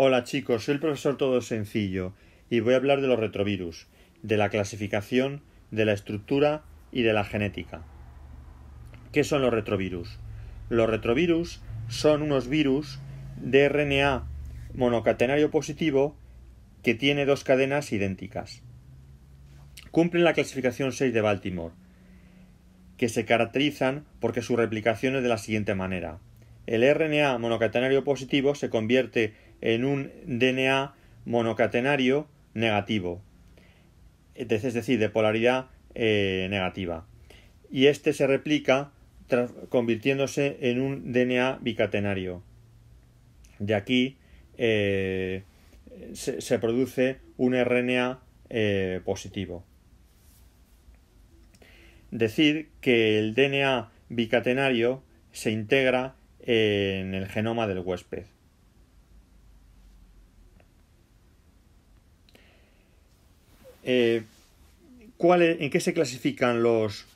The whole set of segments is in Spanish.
Hola chicos, soy el profesor Todo Sencillo y voy a hablar de los retrovirus, de la clasificación, de la estructura y de la genética. ¿Qué son los retrovirus? Los retrovirus son unos virus de RNA monocatenario positivo que tiene dos cadenas idénticas. Cumplen la clasificación 6 de Baltimore, que se caracterizan porque su replicación es de la siguiente manera. El RNA monocatenario positivo se convierte en un DNA monocatenario negativo, es decir, de polaridad eh, negativa. Y este se replica convirtiéndose en un DNA bicatenario. De aquí eh, se, produce un RNA eh, positivo. Decir que el DNA bicatenario se integra en el genoma del huésped. Eh, ¿En qué se clasifican los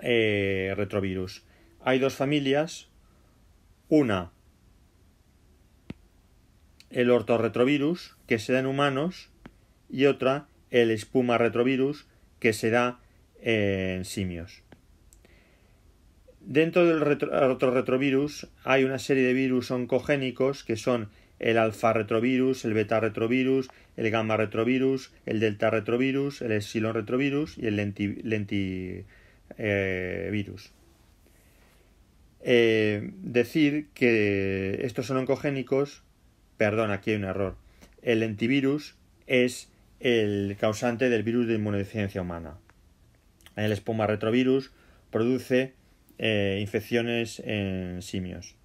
eh, retrovirus? Hay dos familias. Una, el ortorretrovirus, que se da en humanos, y otra, el espuma retrovirus, que se da eh, en simios. Dentro del orto ortorretrovirus hay una serie de virus oncogénicos que son el alfa retrovirus, el beta retrovirus, el gamma retrovirus, el delta retrovirus, el epsilon retrovirus y el lentivirus. Eh, eh, decir que estos son oncogénicos, perdón, aquí hay un error. El lentivirus es el causante del virus de inmunodeficiencia humana. El espuma retrovirus produce eh, infecciones en simios.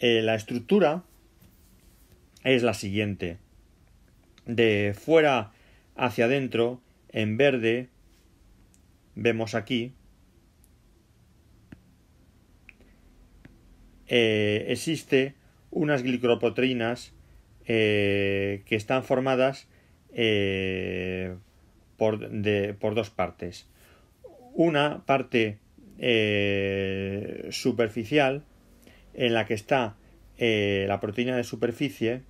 Eh, la estructura es la siguiente. De fuera hacia adentro, en verde, vemos aquí, eh, existe unas glicoproteínas eh, que están formadas por, dos partes. Una parte superficial, en la que está eh, la proteína de superficie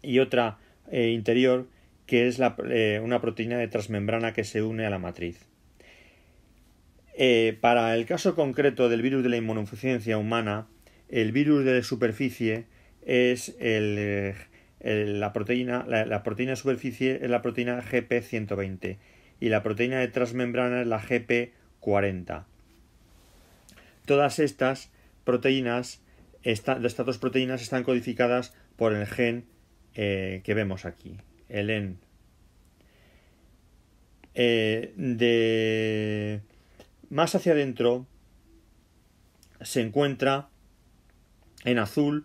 y otra eh, interior que es eh, una proteína de transmembrana que se une a la matriz. para el caso concreto del virus de la inmunodeficiencia humana, el virus de superficie es la, proteína, la proteína de superficie es la proteína GP120 y la proteína de transmembrana es la GP40. Todas estas proteínas, estas dos proteínas están codificadas por el gen eh, que vemos aquí, el EN. Eh, más hacia adentro se encuentra en azul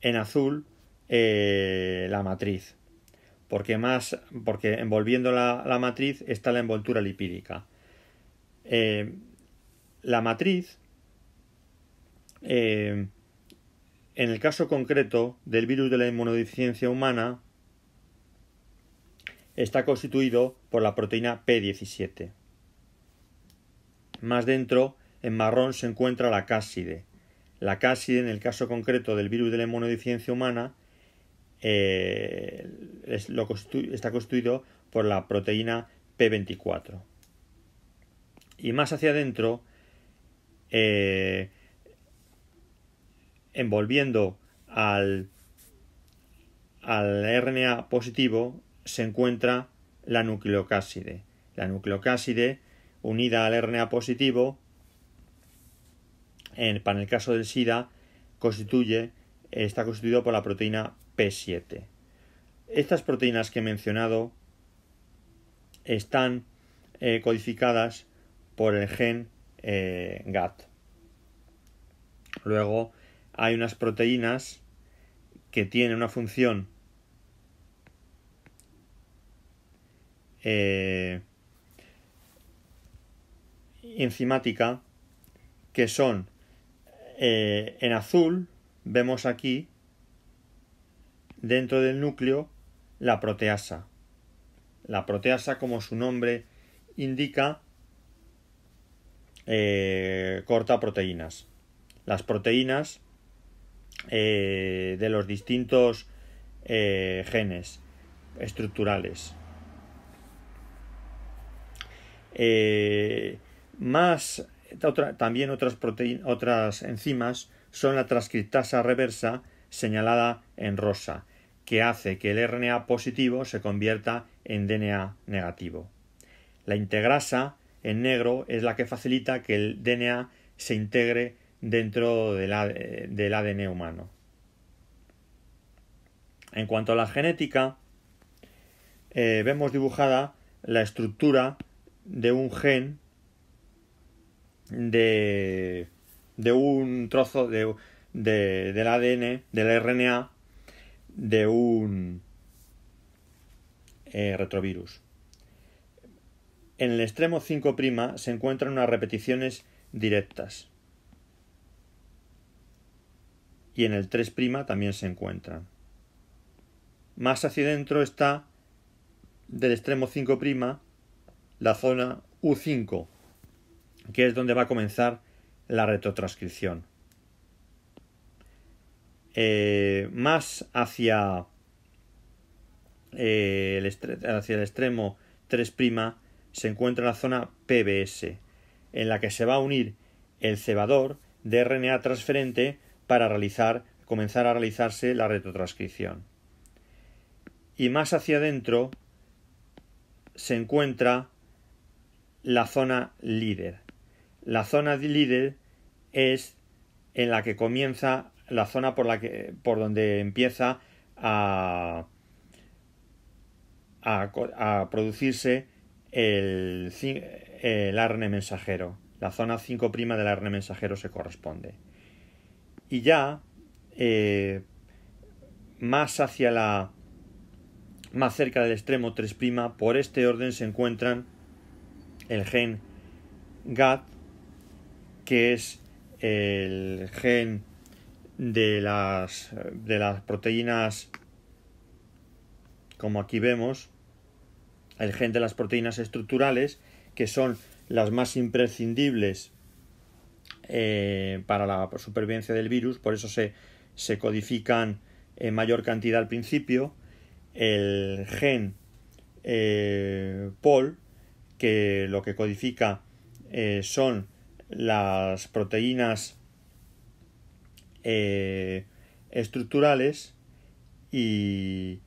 en azul eh, la matriz porque más porque envolviendo la, matriz está la envoltura lipídica la matriz, eh, en el caso concreto del virus de la inmunodeficiencia humana, está constituido por la proteína P17. Más dentro, en marrón, se encuentra la cáside. La cáside, en el caso concreto del virus de la inmunodeficiencia humana, eh, está constituido por la proteína P24. Y más hacia adentro, eh, envolviendo al, al RNA positivo se encuentra la nucleocáside. La nucleocáside unida al RNA positivo, en, para el caso del SIDA, constituye, está constituido por la proteína P7. Estas proteínas que he mencionado están eh, codificadas por el gen eh, Luego hay unas proteínas que tienen una función eh, enzimática que son eh, en azul vemos aquí dentro del núcleo la proteasa. La proteasa, como su nombre indica, eh, corta proteínas. Las proteínas eh, de los distintos eh, genes estructurales. más también otras, otras enzimas son la transcriptasa reversa señalada en rosa, que hace que el RNA positivo se convierta en DNA negativo. La integrasa en negro es la que facilita que el DNA se integre dentro del ADN humano. En cuanto a la genética, eh, vemos dibujada la estructura de un gen de, un trozo de, del ADN, del RNA, de un eh, retrovirus. En el extremo 5' se encuentran unas repeticiones directas. Y en el 3' también se encuentran. Más hacia adentro está del extremo 5' la zona U5, que es donde va a comenzar la retrotranscripción. Eh, más hacia, eh, el hacia el extremo 3' se encuentra la zona PBS, en la que se va a unir el cebador de RNA transferente para realizar, comenzar a realizarse la retrotranscripción. Y más hacia adentro se encuentra la zona líder. La zona líder es en la que comienza la zona por la por donde empieza a, a producirse el, el ARNE mensajero. La zona 5' del ARNE mensajero se corresponde. Y ya eh, más hacia la más cerca del extremo 3', por este orden se encuentran el gen GAT, que es el gen de las, de las proteínas, como aquí vemos, el gen de las proteínas estructurales, que son las más imprescindibles eh, para la supervivencia del virus, por eso se, codifican en mayor cantidad al principio, el gen eh, POL, que lo que codifica eh, son las proteínas estructurales y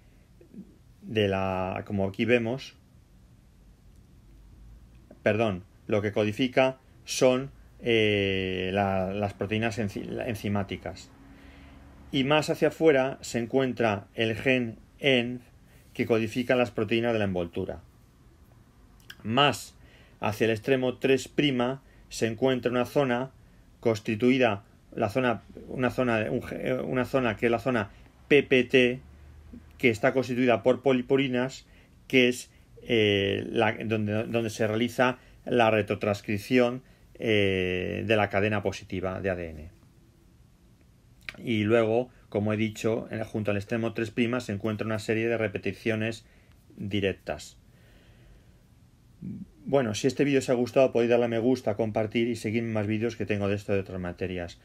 de la, como aquí vemos, perdón, lo que codifica son eh, las proteínas enzimáticas. Y más hacia afuera se encuentra el gen ENV que codifica las proteínas de la envoltura. Más hacia el extremo 3' se encuentra una zona constituida, la zona, una, zona, una zona que es la zona PPT, que está constituida por polipurinas, que es eh, donde, se realiza la retrotranscripción eh, de la cadena positiva de ADN. Y luego, como he dicho, junto al extremo 3' se encuentra una serie de repeticiones directas. Bueno, si este vídeo os ha gustado podéis darle a me gusta, compartir y seguir más vídeos que tengo de esto de otras materias.